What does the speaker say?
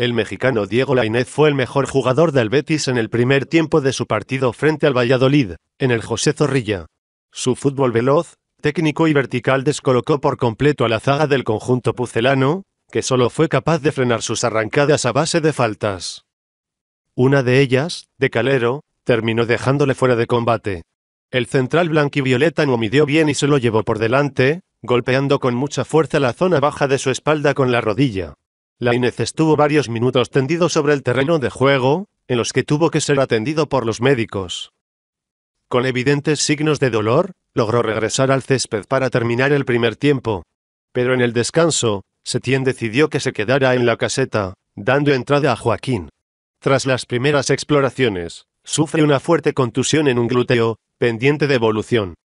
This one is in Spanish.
El mexicano Diego Lainez fue el mejor jugador del Betis en el primer tiempo de su partido frente al Valladolid, en el José Zorrilla. Su fútbol veloz, técnico y vertical descolocó por completo a la zaga del conjunto pucelano, que solo fue capaz de frenar sus arrancadas a base de faltas. Una de ellas, de Calero, terminó dejándole fuera de combate. El central blanquivioleta no midió bien y se lo llevó por delante, golpeando con mucha fuerza la zona baja de su espalda con la rodilla. Inez estuvo varios minutos tendido sobre el terreno de juego, en los que tuvo que ser atendido por los médicos. Con evidentes signos de dolor, logró regresar al césped para terminar el primer tiempo. Pero en el descanso, Setien decidió que se quedara en la caseta, dando entrada a Joaquín. Tras las primeras exploraciones, sufre una fuerte contusión en un glúteo, pendiente de evolución.